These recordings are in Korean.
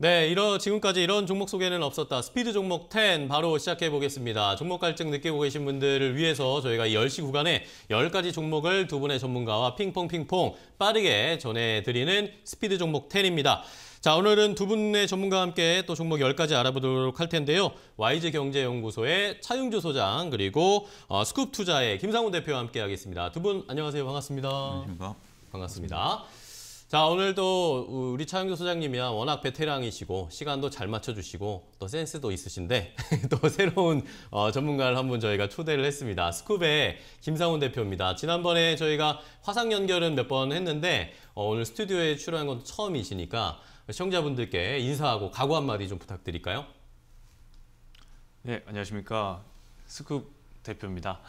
네, 이런 지금까지 이런 종목 소개는 없었다. 스피드 종목 10 바로 시작해 보겠습니다. 종목 갈증 느끼고 계신 분들을 위해서 저희가 10시 구간에 10가지 종목을 두 분의 전문가와 핑퐁 핑퐁 빠르게 전해드리는 스피드 종목 10입니다. 자, 오늘은 두 분의 전문가와 함께 또 종목 10가지 알아보도록 할 텐데요. YG경제연구소의 차용주 소장 그리고 어, 스쿱투자의 김상훈 대표와 함께 하겠습니다. 두 분 안녕하세요. 반갑습니다. 안녕하십니까. 반갑습니다. 반갑습니다. 자 오늘도 우리 차영규 소장님이야 워낙 베테랑이시고 시간도 잘 맞춰주시고 또 센스도 있으신데 또 새로운 어, 전문가를 한분 저희가 초대를 했습니다. 스쿱의 김상훈 대표입니다. 지난번에 저희가 화상 연결은 몇 번 했는데 어, 오늘 스튜디오에 출연한 건 처음이시니까 시청자분들께 인사하고 각오 한마디 좀 부탁드릴까요? 네 안녕하십니까 스쿱 대표입니다.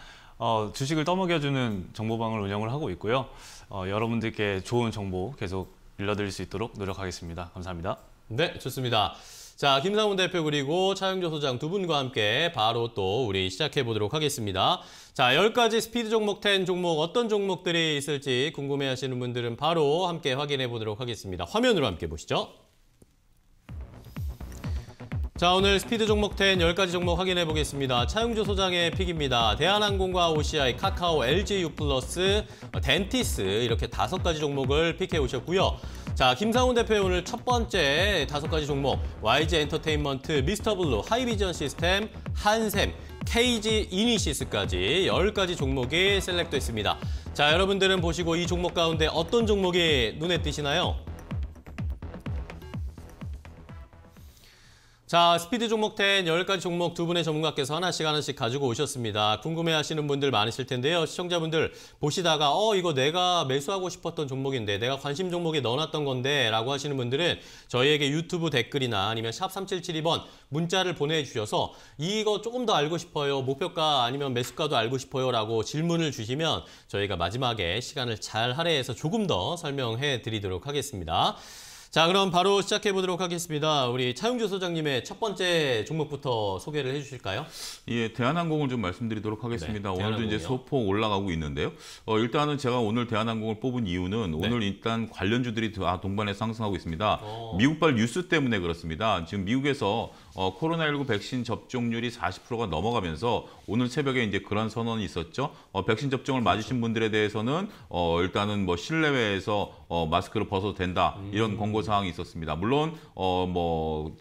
어, 주식을 떠먹여주는 정보방을 운영을 하고 있고요. 어, 여러분들께 좋은 정보 계속 일러드릴 수 있도록 노력하겠습니다. 감사합니다. 네, 좋습니다. 자, 김상훈 대표 그리고 차영조 소장 두 분과 함께 바로 또 우리 시작해 보도록 하겠습니다. 자, 1 0가지 스피드 종목 텐 종목 어떤 종목들이 있을지 궁금해 하시는 분들은 바로 함께 확인해 보도록 하겠습니다. 화면으로 함께 보시죠. 자 오늘 스피드 종목 10 10가지 종목 확인해 보겠습니다. 차용주 소장의 픽입니다. 대한항공과 OCI, 카카오, LGU+, 플러스, 어, 덴티스 이렇게 다섯 가지 종목을 픽해 오셨고요. 자 김상훈 대표의 오늘 첫 번째 다섯 가지 종목 YG엔터테인먼트, 미스터블루, 하이비전 시스템, 한샘, KG 이니시스까지 열가지 종목이 셀렉됐습니다. 자 여러분들은 보시고 이 종목 가운데 어떤 종목이 눈에 띄시나요? 자, 스피드 종목 10, 10가지 종목 두 분의 전문가께서 하나씩 하나씩 가지고 오셨습니다. 궁금해하시는 분들 많으실 텐데요. 시청자분들 보시다가 어 이거 내가 매수하고 싶었던 종목인데 내가 관심 종목에 넣어놨던 건데 라고 하시는 분들은 저희에게 유튜브 댓글이나 아니면 샵 3772번 문자를 보내주셔서 이거 조금 더 알고 싶어요. 목표가 아니면 매수가도 알고 싶어요. 라고 질문을 주시면 저희가 마지막에 시간을 잘 할애해서 조금 더 설명해 드리도록 하겠습니다. 자, 그럼 바로 시작해 보도록 하겠습니다. 우리 차용주 소장님의 첫 번째 종목부터 소개를 해 주실까요? 예, 대한항공을 좀 말씀드리도록 하겠습니다. 네, 오늘도 이제 소폭 올라가고 있는데요. 어, 일단은 제가 오늘 대한항공을 뽑은 이유는 네. 오늘 일단 관련주들이 아, 동반에 상승하고 있습니다. 오. 어. 미국발 뉴스 때문에 그렇습니다. 지금 미국에서 어, 코로나19 백신 접종률이 40%가 넘어가면서 오늘 새벽에 이제 그런 선언이 있었죠. 어, 백신 접종을 맞으신 분들에 대해서는 어, 일단은 뭐 실내외에서 어, 마스크를 벗어도 된다 이런 음. 권고 사항이 있었습니다. 물론 어, 뭐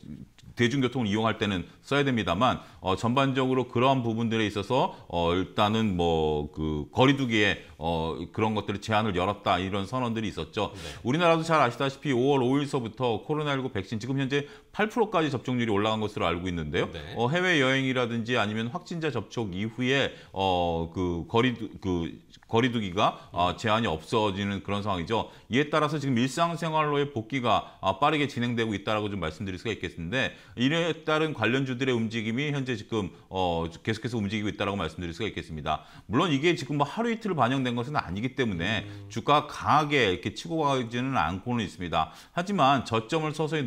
대중교통을 이용할 때는 써야 됩니다만 어, 전반적으로 그러한 부분들에 있어서 어, 일단은 뭐 그 거리두기에 어, 그런 것들을 제한을 열었다 이런 선언들이 있었죠. 네. 우리나라도 잘 아시다시피 5월 5일서부터 코로나19 백신 지금 현재 8%까지 접종률이 올라간 것으로 알고 있는데요. 네. 어, 해외 여행이라든지 아니면 확진자 접촉 이후에 어, 그 거리 그 거리두기가 아, 제한이 없어지는 그런 상황이죠. 이에 따라서 지금 일상생활로의 복귀가 아, 빠르게 진행되고 있다라고 좀 말씀드릴 수가 있겠는데 이에 따른 관련주들의 움직임이 현재 지금 어, 계속해서 움직이고 있다라고 말씀드릴 수가 있겠습니다. 물론 이게 지금 뭐 하루 이틀 반영된 것은 아니기 때문에 음. 주가 강하게 이렇게 치고 가지는 않고는 있습니다. 하지만 저점을 서서히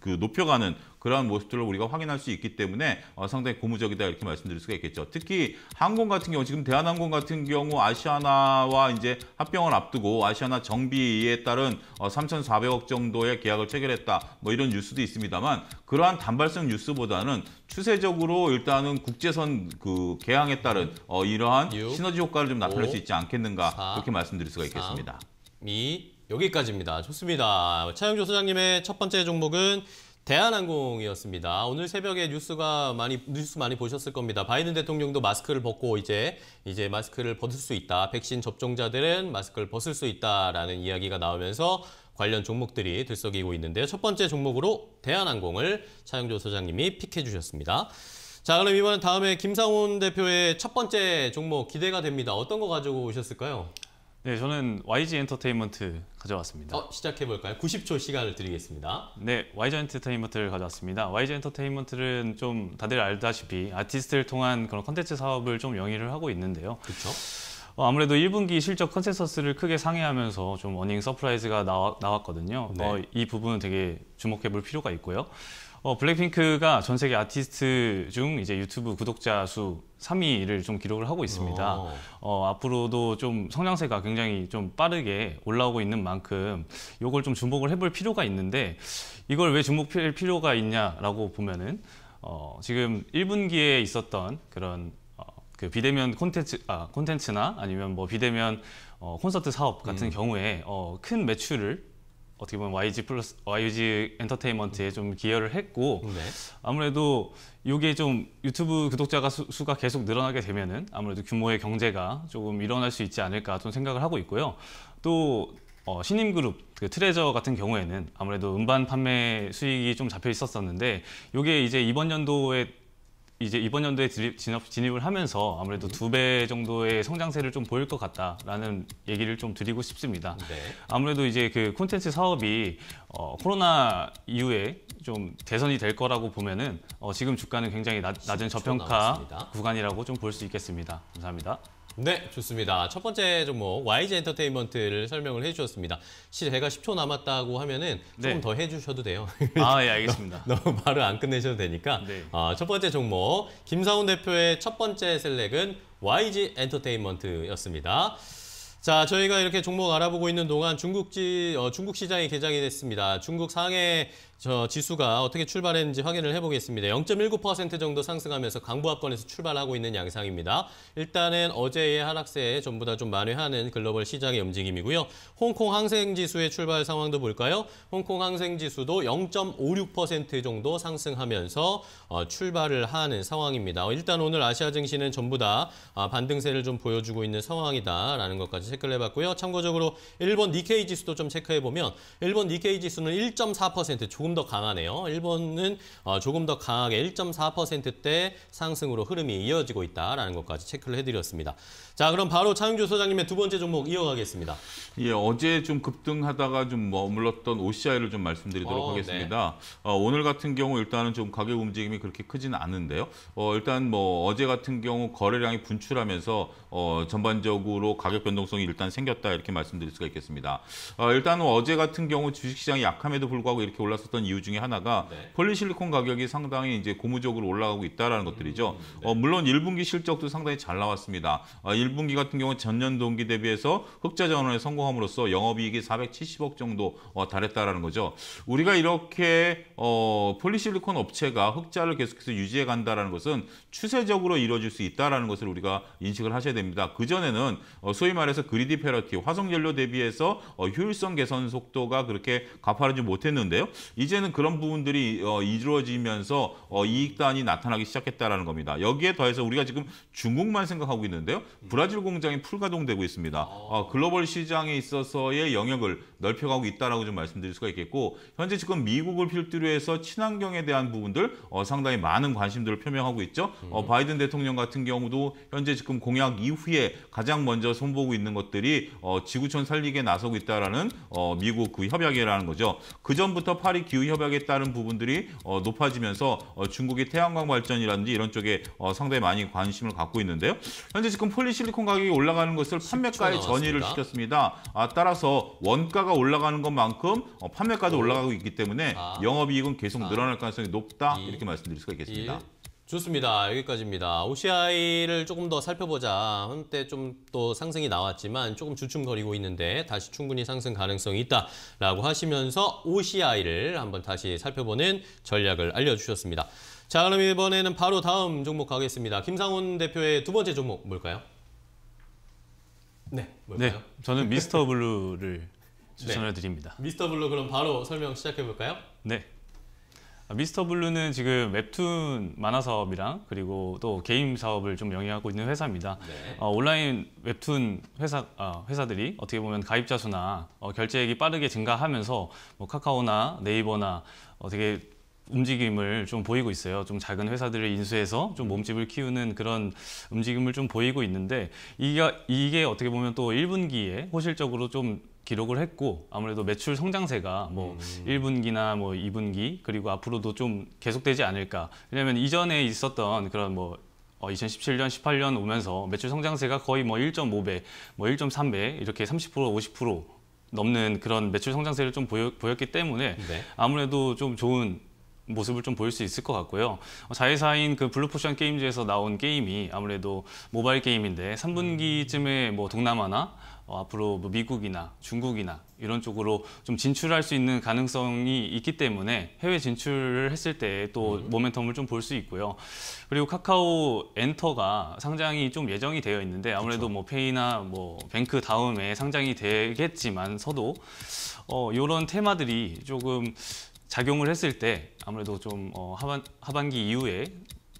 그 높여가는 그러한 모습들을 우리가 확인할 수 있기 때문에 어, 상당히 고무적이다 이렇게 말씀드릴 수가 있겠죠. 특히 항공 같은 경우 지금 대한항공 같은 경우 아시아나와 이제 합병을 앞두고 아시아나 정비에 따른 어, 3,400억 정도의 계약을 체결했다 뭐 이런 뉴스도 있습니다만 그러한 단발성 뉴스보다는 추세적으로 일단은 국제선 그 개항에 따른 어, 이러한 6, 시너지 효과를 좀 나타낼 5, 수 있지 않겠는가 4, 그렇게 말씀드릴 수가 있겠습니다. 2, 여기까지입니다. 좋습니다. 차영조 소장님의 첫 번째 종목은 대한항공이었습니다. 오늘 새벽에 뉴스가 많이 뉴스 많이 보셨을 겁니다. 바이든 대통령도 마스크를 벗고 이제 이제 마스크를 벗을 수 있다. 백신 접종자들은 마스크를 벗을 수 있다라는 이야기가 나오면서 관련 종목들이 들썩이고 있는데요. 첫 번째 종목으로 대한항공을 차영조 소장님이 픽해 주셨습니다. 자, 그럼 이번엔 다음에 김상훈 대표의 첫 번째 종목 기대가 됩니다. 어떤 거 가지고 오셨을까요? 네, 저는 YG 엔터테인먼트 가져왔습니다. 어, 시작해볼까요? 90초 시간을 드리겠습니다. 네, YG 엔터테인먼트를 가져왔습니다. YG 엔터테인먼트는 좀 다들 알다시피 아티스트를 통한 그런 컨텐츠 사업을 좀 영위를 하고 있는데요. 그렇죠. 어, 아무래도 1분기 실적 컨센서스를 크게 상회하면서 좀 어닝 서프라이즈가 나와, 나왔거든요. 네. 어, 이 부분은 되게 주목해 볼 필요가 있고요. 어, 블랙핑크가 전 세계 아티스트 중 이제 유튜브 구독자 수 3위를 좀 기록을 하고 있습니다. 어, 앞으로도 좀 성장세가 굉장히 좀 빠르게 올라오고 있는 만큼 이걸 좀 주목을 해볼 필요가 있는데 이걸 왜 주목할 필요가 있냐라고 보면은 어, 지금 1분기에 있었던 그런 어, 그 비대면 콘텐츠 아 콘텐츠나 아니면 뭐 비대면 어, 콘서트 사업 같은 음. 경우에 어, 큰 매출을 어떻게 보면 YG 플러스 YG 엔터테인먼트에 좀 기여를 했고 네. 아무래도 이게 좀 유튜브 구독자가 수, 수가 계속 늘어나게 되면은 아무래도 규모의 경제가 조금 일어날 수 있지 않을까 좀 생각을 하고 있고요. 또 어, 신임 그룹 그 트레저 같은 경우에는 아무래도 음반 판매 수익이 좀 잡혀 있었었는데 이게 이제 이번 연도에 이제 이번 연도에 진입, 진입을 하면서 아무래도 두 배 정도의 성장세를 좀 보일 것 같다라는 얘기를 좀 드리고 싶습니다. 네. 아무래도 이제 그 콘텐츠 사업이 어, 코로나 이후에 좀 대선이 될 거라고 보면은 어, 지금 주가는 굉장히 낮, 낮은 저평가 나왔습니다. 구간이라고 좀 볼 수 있겠습니다. 감사합니다. 네, 좋습니다. 첫 번째 종목 YG 엔터테인먼트를 설명을 해주셨습니다. 제가 10초 남았다고 하면은 조금 네. 더 해주셔도 돼요. 아, 예, 알겠습니다. 너무, 너무 바로 안 끝내셔도 되니까. 네. 아, 첫 번째 종목 김사훈 대표의 첫 번째 셀렉은 YG 엔터테인먼트였습니다. 자, 저희가 이렇게 종목 알아보고 있는 동안 중국지, 어, 중국 시장이 개장이 됐습니다. 중국 상해 저 지수가 어떻게 출발했는지 확인을 해보겠습니다. 0.19% 정도 상승하면서 강부합권에서 출발하고 있는 양상입니다. 일단은 어제의 하락세에 전부 다 좀 만회하는 글로벌 시장의 움직임이고요. 홍콩 항생지수의 출발 상황도 볼까요? 홍콩 항생지수도 0.56% 정도 상승하면서 어, 출발을 하는 상황입니다. 일단 오늘 아시아 증시는 전부 다 아, 반등세를 좀 보여주고 있는 상황이다라는 것까지 체크를 해봤고요. 참고적으로 일본 니케이 지수도 좀 체크해보면 일본 니케이 지수는 1.4% 조금 더 강하네요. 일본은 어, 조금 더 강하게 1.4%대 상승으로 흐름이 이어지고 있다라는 것까지 체크를 해드렸습니다. 자, 그럼 바로 차영주 소장님의 두 번째 종목 이어가겠습니다. 예, 어제 좀 급등하다가 좀 머물렀던 OCI를 좀 말씀드리도록 어, 네. 하겠습니다. 네. 어, 오늘 같은 경우 일단은 좀 가격 움직임이 그렇게 크진 않은데요. 어, 일단 뭐 어제 같은 경우 거래량이 분출하면서 어, 전반적으로 가격 변동성이 일단 생겼다 이렇게 말씀드릴 수가 있겠습니다. 어, 일단 어제 같은 경우 주식시장이 약함에도 불구하고 이렇게 올랐었던 이유 중에 하나가 네. 폴리실리콘 가격이 상당히 이제 고무적으로 올라가고 있다라는 음, 것들이죠. 음, 네. 어, 물론 1분기 실적도 상당히 잘 나왔습니다. 어, 1분기 같은 경우 전년 동기 대비해서 흑자 전환에 성공함으로써 영업이익이 470억 정도 어, 달했다는 거죠. 우리가 이렇게 어, 폴리실리콘 업체가 흑자를 계속해서 유지해 간다는 것은 추세적으로 이루어질 수있다는 것을 우리가 인식을 하셔야 됩니다. 그 전에는 어, 소위 말해서 그리디 페러티 화석연료 대비해서 어, 효율성 개선 속도가 그렇게 가파르지 못했는데요. 이제는 그런 부분들이 어, 이루어지면서 어, 이익단이 나타나기 시작했다라는 겁니다. 여기에 더해서 우리가 지금 중국만 생각하고 있는데요. 음. 브라질 공장이 풀가동되고 있습니다. 아. 어, 글로벌 시장에 있어서의 영역을 넓혀가고 있다라고 좀 말씀드릴 수가 있겠고 현재 지금 미국을 필두로 해서 친환경에 대한 부분들 어, 상당히 많은 관심들을 표명하고 있죠. 어, 음. 바이든 대통령 같은 경우도 현재 지금 공약 이후에 가장 먼저 손보고 있는 것들이 어, 지구촌 살리기에 나서고 있다라는 어, 미국 그 협약이라는 거죠. 그 전부터 파리 기후 협약에 따른 부분들이 어, 높아지면서 어, 중국의 태양광 발전이라든지 이런 쪽에 어, 상당히 많이 관심을 갖고 있는데요. 현재 지금 폴리실리콘 가격이 올라가는 것을 판매가에 전이를 시켰습니다. 아, 따라서 원가가 올라가는 것만큼 어, 판매가도 올라가고 있기 때문에 아, 영업이익은 계속 아. 늘어날 가능성이 높다 이, 이렇게 말씀드릴 수가 있겠습니다. 이. 좋습니다. 여기까지입니다. OCI를 조금 더 살펴보자. 한때 좀 또 상승이 나왔지만 조금 주춤거리고 있는데 다시 충분히 상승 가능성이 있다라고 하시면서 OCI를 한번 다시 살펴보는 전략을 알려주셨습니다. 자, 그럼 이번에는 바로 다음 종목 가겠습니다. 김상훈 대표의 두 번째 종목 뭘까요? 네, 뭘까요? 네, 저는 미스터 블루를 네. 추천해 드립니다. 미스터 블루 그럼 바로 설명 시작해 볼까요? 네. 아, 미스터 블루는 지금 웹툰 만화 사업이랑 그리고 또 게임 사업을 좀 영위하고 있는 회사입니다. 네. 어, 온라인 웹툰 회사 어, 회사들이 어떻게 보면 가입자 수나 어, 결제액이 빠르게 증가하면서 뭐 카카오나 네이버나 어떻게 움직임을 좀 보이고 있어요. 좀 작은 회사들을 인수해서 좀 몸집을 키우는 그런 움직임을 좀 보이고 있는데 이게, 이게 어떻게 보면 또 1분기에 호실적으로 좀 기록을 했고 아무래도 매출 성장세가 뭐 음. 1분기나 뭐 2분기 그리고 앞으로도 좀 계속되지 않을까. 왜냐하면 이전에 있었던 그런 뭐 어, 2017년, 18년 오면서 매출 성장세가 거의 뭐 1.5배, 뭐 1.3배 이렇게 30% 50% 넘는 그런 매출 성장세를 좀 보여, 보였기 때문에 네. 아무래도 좀 좋은 모습을 좀 보일 수 있을 것 같고요. 어, 자회사인 그 블루포션 게임즈에서 나온 게임이 아무래도 모바일 게임인데 3분기쯤에 뭐 동남아나 어, 앞으로 뭐 미국이나 중국이나 이런 쪽으로 좀 진출할 수 있는 가능성이 있기 때문에 해외 진출을 했을 때또 음. 모멘텀을 좀 볼 수 있고요. 그리고 카카오 엔터가 상장이 좀 예정이 되어 있는데 아무래도 그렇뭐 페이나 뭐 뱅크 다음에 상장이 되겠지만서도 어, 이런 테마들이 조금 작용을 했을 때 아무래도 좀 어, 하반, 하반기 이후에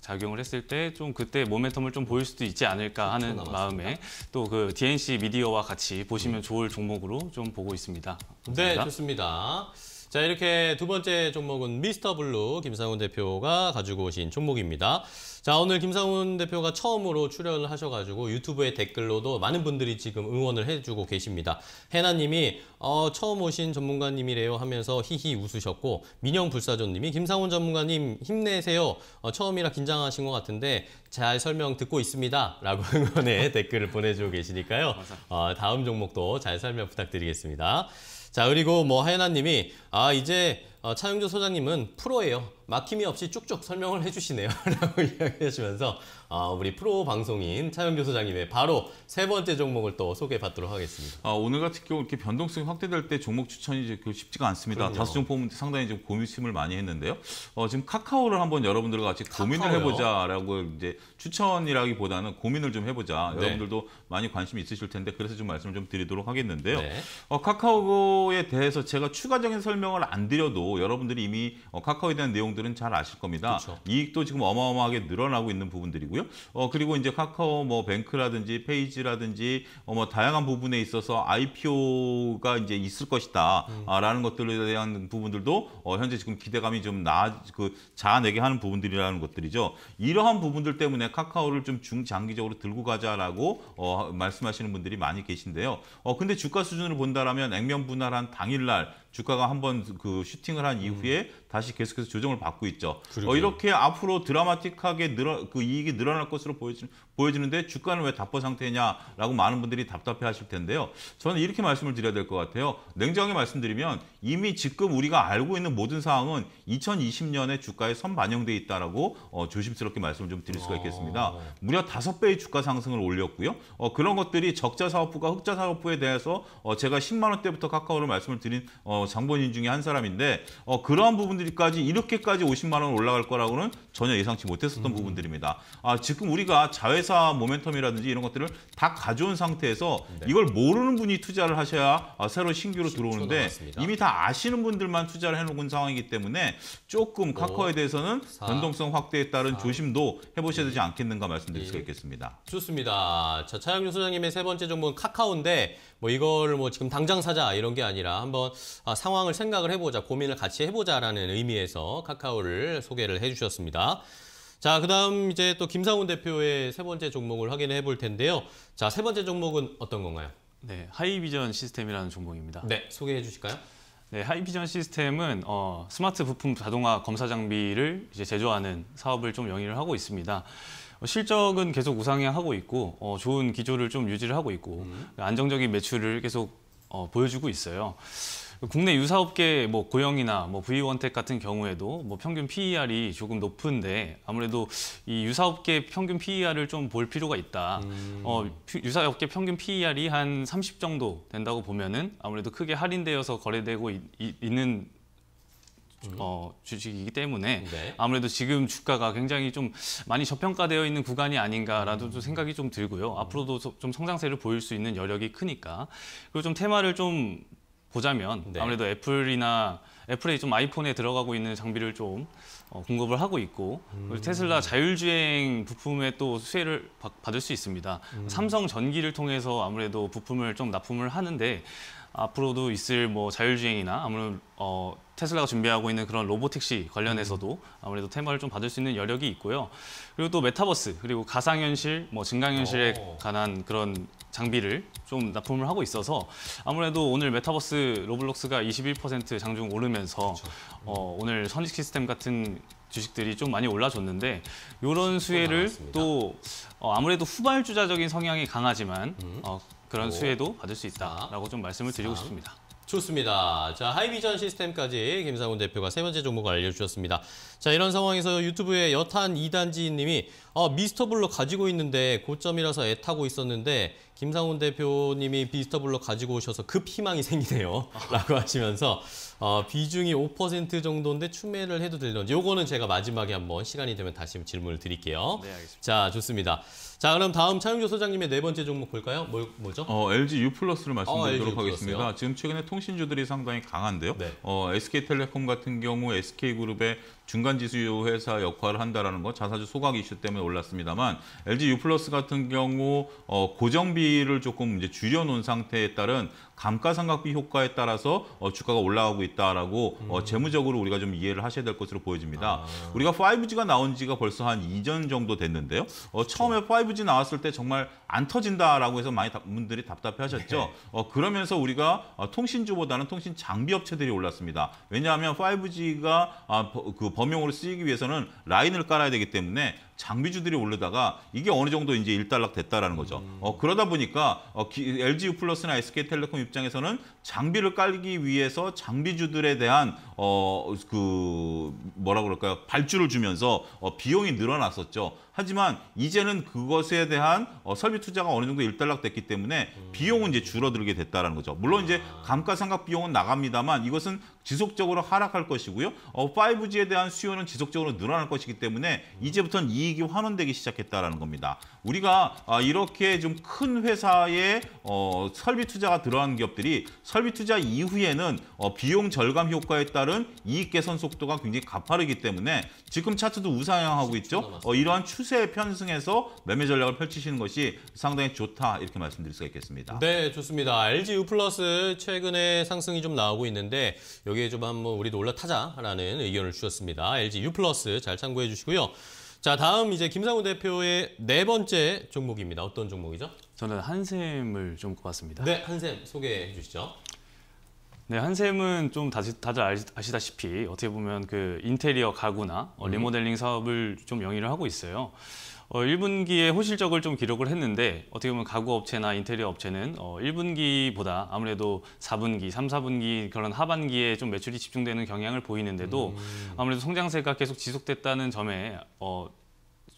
작용을 했을 때 좀 그때 모멘텀을 좀 보일 수도 있지 않을까 하는 마음에 또 그 DNC 미디어와 같이 보시면 음. 좋을 종목으로 좀 보고 있습니다. 네, 감사합니다. 네, 좋습니다. 자 이렇게 두 번째 종목은 미스터 블루 김상훈 대표가 가지고 오신 종목입니다. 자 오늘 김상훈 대표가 처음으로 출연을 하셔가지고 유튜브에 댓글로도 많은 분들이 지금 응원을 해주고 계십니다. 해나님이 어, 처음 오신 전문가님이래요 하면서 히히 웃으셨고 민영불사조님이 김상훈 전문가님 힘내세요. 어, 처음이라 긴장하신 것 같은데 잘 설명 듣고 있습니다. 라고 응원의 댓글을 보내주고 계시니까요. 어, 다음 종목도 잘 설명 부탁드리겠습니다. 자 그리고 뭐 하연아님이 아 이제 어, 차용주 소장님은 프로예요. 막힘이 없이 쭉쭉 설명을 해주시네요. 라고 이야기하시면서 아, 우리 프로 방송인 차영교 수장님의 바로 세 번째 종목을 또 소개받도록 하겠습니다. 아, 오늘 같은 경우 이렇게 변동성이 확대될 때 종목 추천이 그 쉽지가 않습니다. 다수 종목은 상당히 좀 고민심을 많이 했는데요. 어, 지금 카카오를 한번 여러분들과 같이 고민을 카카오요? 해보자라고 이제 추천이라기보다는 고민을 좀 해보자. 네. 여러분들도 많이 관심이 있으실 텐데 그래서 좀 말씀을 좀 드리도록 하겠는데요. 네. 어, 카카오에 대해서 제가 추가적인 설명을 안 드려도 여러분들이 이미 어, 카카오에 대한 내용 분들은 잘 아실 겁니다. 그쵸. 이익도 지금 어마어마하게 늘어나고 있는 부분들이고요. 어, 그리고 이제 카카오 뭐 뱅크라든지 페이지라든지 어, 뭐 다양한 부분에 있어서 IPO가 이제 있을 것이다라는 음. 것들에 대한 부분들도 어, 현재 지금 기대감이 좀 나, 그 자아내게 하는 부분들이라는 것들이죠. 이러한 부분들 때문에 카카오를 좀 중장기적으로 들고 가자라고 어, 말씀하시는 분들이 많이 계신데요. 어, 근데 주가 수준을 본다라면 액면 분할한 당일날 주가가 한번 그 슈팅을 한 음. 이후에 음. 다시 계속해서 조정을 받고 있죠. 어, 이렇게 앞으로 드라마틱하게 늘어 그 이익이 늘어날 것으로 보여지는 보여지는데 주가는 왜 답보 상태냐라고 많은 분들이 답답해 하실 텐데요. 저는 이렇게 말씀을 드려야 될 것 같아요. 냉정하게 말씀드리면 이미 지금 우리가 알고 있는 모든 사항은 2020년에 주가에 선 반영돼 있다라고 어, 조심스럽게 말씀을 좀 드릴 수가 있겠습니다. 아. 무려 다섯 배의 주가 상승을 올렸고요. 어, 그런 것들이 적자 사업부가 흑자 사업부에 대해서 어, 제가 10만 원대부터 카카오를 말씀을 드린 어, 장본인 중에 한 사람인데 어, 그러한 부분들까지 이렇게까지 50만 원 올라갈 거라고는 전혀 예상치 못했었던 음. 부분들입니다. 아, 지금 우리가 자회 매사 모멘텀이라든지 이런 것들을 다 가져온 상태에서 네. 이걸 모르는 분이 투자를 하셔야 아, 새로 신규로 들어오는데 이미 다 아시는 분들만 투자를 해놓은 상황이기 때문에 조금 5, 카카오에 대해서는 4, 변동성 확대에 따른 4, 조심도 해보셔야 되지 네. 않겠는가 말씀드릴 네. 수가 있겠습니다. 좋습니다. 자, 차영준 소장님의 세 번째 종목은 카카오인데 뭐 이걸 뭐 지금 당장 사자 이런 게 아니라 한번 아, 상황을 생각을 해보자 고민을 같이 해보자라는 의미에서 카카오를 소개를 해주셨습니다. 자, 그 다음 이제 또 김상훈 대표의 세 번째 종목을 확인해 볼 텐데요. 자, 세 번째 종목은 어떤 건가요? 네, 하이비전 시스템이라는 종목입니다. 네, 소개해 주실까요? 네, 하이비전 시스템은 어, 스마트 부품 자동화 검사 장비를 이제 제조하는 사업을 좀 영위를 하고 있습니다. 어, 실적은 계속 우상향하고 있고 어, 좋은 기조를 좀 유지를 하고 있고 음. 안정적인 매출을 계속 어, 보여주고 있어요. 국내 유사업계 뭐 고영이나 뭐 V원택 같은 경우에도 뭐 평균 PER이 조금 높은데 아무래도 이 유사업계 평균 PER을 좀 볼 필요가 있다. 음. 어, 유사업계 평균 PER이 한 30 정도 된다고 보면은 아무래도 크게 할인되어서 거래되고 이, 이, 있는 음. 어, 주식이기 때문에 네. 아무래도 지금 주가가 굉장히 좀 많이 저평가되어 있는 구간이 아닌가라도 좀 음. 생각이 좀 들고요. 음. 앞으로도 좀 성장세를 보일 수 있는 여력이 크니까. 그리고 좀 테마를 좀 보자면 네. 아무래도 애플이나 애플이 좀 아이폰에 들어가고 있는 장비를 좀 어, 공급을 하고 있고 음. 테슬라 자율주행 부품에 또 수혜를 받을 수 있습니다. 음. 삼성 전기를 통해서 아무래도 부품을 좀 납품을 하는데 앞으로도 있을 뭐 자율주행이나 아무래도 어, 테슬라가 준비하고 있는 그런 로보택시 관련해서도 음. 아무래도 테마를 좀 받을 수 있는 여력이 있고요. 그리고 또 메타버스 그리고 가상현실, 뭐 증강현실에 오. 관한 그런 장비를 좀 납품을 하고 있어서 아무래도 오늘 메타버스 로블록스가 21% 장중 오르면서 그렇죠. 어, 오늘 선익 시스템 같은 주식들이 좀 많이 올라줬는데 이런 수혜를 또 어, 아무래도 후발주자적인 성향이 강하지만 음. 어, 그런 오. 수혜도 받을 수 있다라고 좀 말씀을 드리고 3. 싶습니다. 좋습니다. 자 하이비전 시스템까지 김상훈 대표가 세 번째 종목 을 알려주셨습니다. 자 이런 상황에서 유튜브에 여탄 이단지님이 어, 미스터블로 가지고 있는데 고점이라서 애타고 있었는데 김상훈 대표님이 미스터블로 가지고 오셔서 급 희망이 생기네요 라고 하시면서 어, 비중이 5% 정도인데 추매를 해도 되는지 요거는 제가 마지막에 한번 시간이 되면 다시 질문을 드릴게요 네, 알겠습니다. 자 좋습니다 자 그럼 다음 차용조 소장님의 네 번째 종목 볼까요? 뭐, 죠 어, LG U 플러스를 말씀드리도록 어, 하겠습니다 지금 최근에 통신주들이 상당히 강한데요 네. 어, SK텔레콤 같은 경우 SK그룹의 중간 지수 회사 역할을 한다라는 거 자사주 소각 이슈 때문에 올랐습니다만 LG U 플러스 같은 경우 어, 고정비를 조금 이제 줄여놓은 상태에 따른 감가상각비 효과에 따라서 어, 주가가 올라가고 있다라고 어, 음. 어, 재무적으로 우리가 좀 이해를 하셔야 될 것으로 보여집니다. 아. 우리가 5G가 나온 지가 벌써 한 2년 정도 됐는데요. 어, 그렇죠. 처음에 5G 나왔을 때 정말 안 터진다라고 해서 많이 다, 분들이 답답해하셨죠. 네. 어, 그러면서 우리가 어, 통신주보다는 통신 장비 업체들이 올랐습니다. 왜냐하면 5G가 아, 버, 그 범용으로 쓰이기 위해서는 라인을 깔아야 되기 때문에 장비주들이 오르다가 이게 어느 정도 이제 일단락 됐다라는 거죠. 음. 어, 그러다 보니까 어, 기, LGU 플러스나 SK텔레콤 입장에서는 장비를 깔기 위해서 장비주들에 대한 어, 그 뭐라 그럴까요? 발주를 주면서 어, 비용이 늘어났었죠. 하지만 이제는 그것에 대한 어, 설비 투자가 어느 정도 일단락됐기 때문에 음. 비용은 이제 줄어들게 됐다는 거죠. 물론 이제 감가상각 비용은 나갑니다만 이것은 지속적으로 하락할 것이고요. 어, 5G에 대한 수요는 지속적으로 늘어날 것이기 때문에 이제부터는 이익이 환원되기 시작했다라는 겁니다. 우리가 아, 이렇게 좀 큰 회사에 어, 설비 투자가 들어간 기업들이 설비 투자 이후에는 어, 비용 절감 효과에 따른 이익 개선 속도가 굉장히 가파르기 때문에 지금 차트도 우상향하고 있죠. 어, 이러한 추세 추세에 편승해서 매매 전략을 펼치시는 것이 상당히 좋다 이렇게 말씀드릴 수가 있겠습니다. 네, 좋습니다. LG U 플러스 최근에 상승이 좀 나오고 있는데 여기에 좀 한번 우리도 올라타자라는 의견을 주셨습니다. LG U 플러스 잘 참고해 주시고요. 자, 다음 이제 김상우 대표의 네 번째 종목입니다. 어떤 종목이죠? 저는 한샘을 좀 꼽았습니다. 네, 한샘 소개해 주시죠. 네, 한샘은 좀 다시 다들 아시다시피 어떻게 보면 그 인테리어 가구나 어, 음. 리모델링 사업을 좀 영위를 하고 있어요. 어, 1분기에 호실적을 좀 기록을 했는데 어떻게 보면 가구 업체나 인테리어 업체는 어, 1분기보다 아무래도 4분기, 3, 4분기 그런 하반기에 좀 매출이 집중되는 경향을 보이는데도 음. 아무래도 성장세가 계속 지속됐다는 점에 어,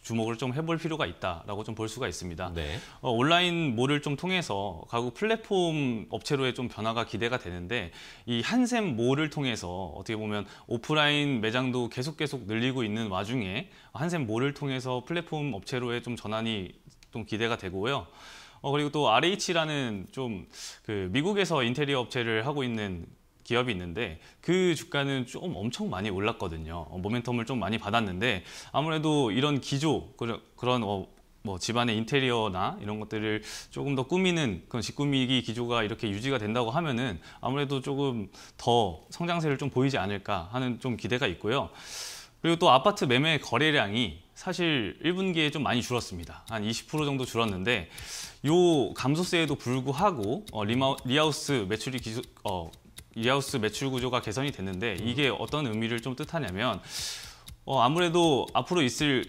주목을 좀 해볼 필요가 있다라고 좀 볼 수가 있습니다. 네. 어, 온라인 몰을 좀 통해서 가구 플랫폼 업체로의 좀 변화가 기대가 되는데 이 한샘 몰을 통해서 어떻게 보면 오프라인 매장도 계속 계속 늘리고 있는 와중에 한샘 몰을 통해서 플랫폼 업체로의 좀 전환이 좀 기대가 되고요. 어, 그리고 또 RH라는 좀 그 미국에서 인테리어 업체를 하고 있는 기업이 있는데 그 주가는 좀 엄청 많이 올랐거든요. 어, 모멘텀을 좀 많이 받았는데 아무래도 이런 기조 그런 어, 뭐 집안의 인테리어나 이런 것들을 조금 더 꾸미는 그런 직꾸미기 기조가 이렇게 유지가 된다고 하면은 아무래도 조금 더 성장세를 좀 보이지 않을까 하는 좀 기대가 있고요. 그리고 또 아파트 매매 거래량이 사실 1분기에 좀 많이 줄었습니다. 한 20% 정도 줄었는데 요 감소세에도 불구하고 어, 리마, 리하우스 매출이 기준, 어, 리하우스 매출 구조가 개선이 됐는데 음. 이게 어떤 의미를 좀 뜻하냐면 어, 아무래도 앞으로 있을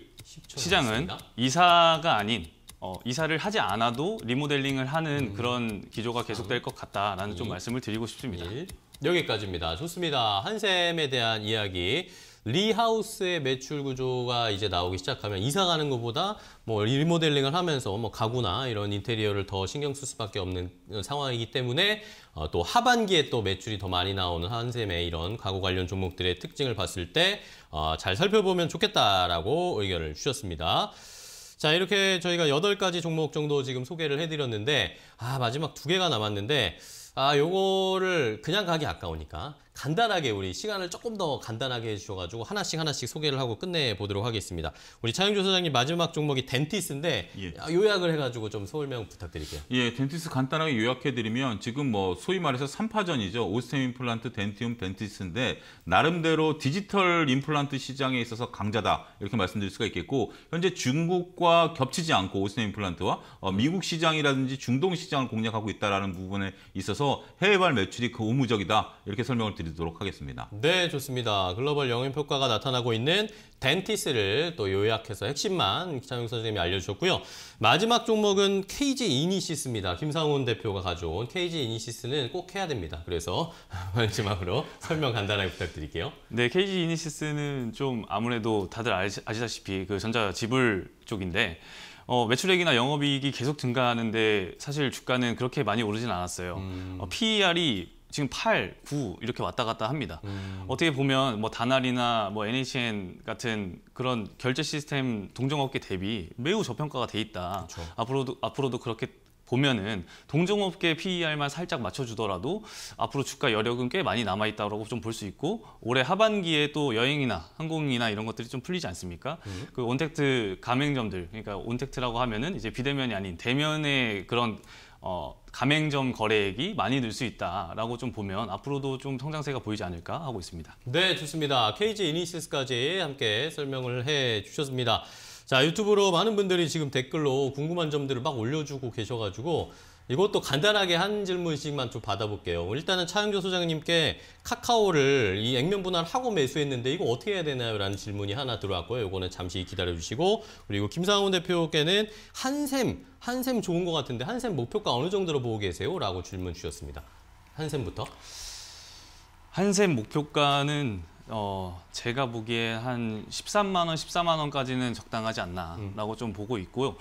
시장은 이사가 아닌 어, 이사를 하지 않아도 리모델링을 하는 음. 그런 기조가 계속될 것 같다라는 좀 예. 말씀을 드리고 싶습니다. 예. 여기까지입니다. 좋습니다. 한샘에 대한 이야기 리하우스의 매출 구조가 이제 나오기 시작하면 이사 가는 것보다 뭐 리모델링을 하면서 뭐 가구나 이런 인테리어를 더 신경 쓸 수밖에 없는 어, 상황이기 때문에 어, 또 하반기에 또 매출이 더 많이 나오는 한샘의 이런 가구 관련 종목들의 특징을 봤을 때잘 어, 살펴보면 좋겠다라고 의견을 주셨습니다. 자 이렇게 저희가 8 가지 종목 정도 지금 소개를 해드렸는데 아 마지막 두 개가 남았는데 아 요거를 그냥 가기 아까우니까 간단하게 우리 시간을 조금 더 간단하게 해주셔가지고 하나씩 하나씩 소개를 하고 끝내보도록 하겠습니다. 우리 차영조 소장님 마지막 종목이 덴티스인데 예. 아, 요약을 해가지고 좀설명 부탁드릴게요. 예, 덴티스 간단하게 요약해드리면 지금 뭐 소위 말해서 3파전이죠 오스템 임플란트, 덴티움, 덴티스인데 나름대로 디지털 임플란트 시장에 있어서 강자다 이렇게 말씀드릴 수가 있겠고 현재 중국과 겹치지 않고 오스템 임플란트와 어, 미국 시장이라든지 중동 시장을 공략하고 있다는 라 부분에 있어서 해외발 매출이 그 우무적이다 이렇게 설명을 드립니다. 드리도록 하겠습니다. 네, 좋습니다. 글로벌 영향 효과가 나타나고 있는 덴티스를 또 요약해서 핵심만 상용 선생님이 알려주셨고요. 마지막 종목은 KG 이니시스입니다. 김상훈 대표가 가져온 KG 이니시스는 꼭 해야 됩니다. 그래서 마지막으로 설명 간단하게 부탁드릴게요. 네, KG 이니시스는 좀 아무래도 다들 아시, 아시다시피 그 전자 지불 쪽인데 어, 매출액이나 영업이익이 계속 증가하는데 사실 주가는 그렇게 많이 오르진 않았어요. 음. 어, PER이 지금 8, 9 이렇게 왔다 갔다 합니다. 음. 어떻게 보면 뭐 다날이나 뭐 NHN 같은 그런 결제 시스템 동종업계 대비 매우 저평가가 돼 있다. 그렇 앞으로도 앞으로도 그렇게 보면은 동종업계 PER만 살짝 맞춰주더라도 앞으로 주가 여력은 꽤 많이 남아 있다고 좀 볼 수 있고 올해 하반기에 또 여행이나 항공이나 이런 것들이 좀 풀리지 않습니까? 음. 그 온택트 가맹점들 그러니까 온택트라고 하면은 이제 비대면이 아닌 대면의 그런 어, 가맹점 거래액이 많이 늘 수 있다라고 좀 보면 앞으로도 좀 성장세가 보이지 않을까 하고 있습니다. 네, 좋습니다. KG 이니시스까지 함께 설명을 해 주셨습니다. 자, 유튜브로 많은 분들이 지금 댓글로 궁금한 점들을 막 올려주고 계셔가지고 이것도 간단하게 한 질문씩만 좀 받아볼게요. 일단은 차영조 소장님께 카카오를 이 액면 분할 하고 매수했는데 이거 어떻게 해야 되나요? 라는 질문이 하나 들어왔고요. 이거는 잠시 기다려주시고 그리고 김상훈 대표께는 한샘, 한샘 좋은 것 같은데 한샘 목표가 어느 정도로 보고 계세요? 라고 질문 주셨습니다. 한샘부터. 한샘 목표가는 어, 제가 보기에 한 13만 원, 14만 원까지는 적당하지 않나라고 음. 좀 보고 있고요.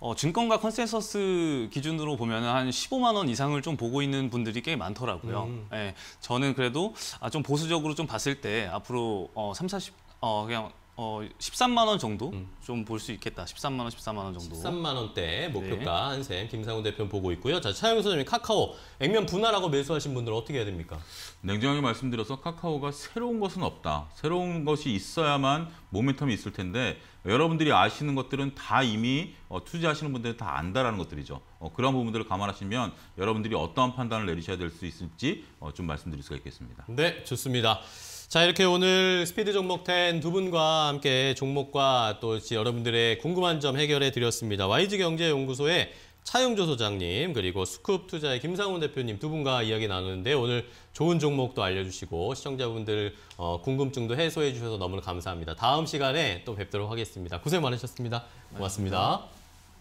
어, 증권가 컨센서스 기준으로 보면 한 15만 원 이상을 좀 보고 있는 분들이 꽤 많더라고요. 음. 예, 저는 그래도 아, 좀 보수적으로 좀 봤을 때 앞으로 어, 3, 40, 어, 그냥 어 13만 원 정도 음. 좀볼 수 있겠다. 13만 원, 14만 원 정도. 13만 원대 목표가 네. 한샘 김상훈 대표 보고 있고요. 자 차영 선생님 카카오 액면 분할하고 매수하신 분들은 어떻게 해야 됩니까? 냉정하게 말씀드려서 카카오가 새로운 것은 없다. 새로운 것이 있어야만 모멘텀이 있을 텐데 여러분들이 아시는 것들은 다 이미 어, 투자하시는 분들은 다 안다라는 것들이죠. 어, 그런 부분들을 감안하시면 여러분들이 어떠한 판단을 내리셔야 될 수 있을지 어, 좀 말씀드릴 수가 있겠습니다. 네, 좋습니다. 자, 이렇게 오늘 스피드 종목 10 두 분과 함께 종목과 또 여러분들의 궁금한 점 해결해 드렸습니다. YG경제연구소의 차용조 소장님 그리고 스쿱 투자의 김상훈 대표님 두 분과 이야기 나누는데 오늘 좋은 종목도 알려주시고 시청자분들 어, 궁금증도 해소해 주셔서 너무 감사합니다. 다음 시간에 또 뵙도록 하겠습니다. 고생 많으셨습니다. 고맙습니다. 네,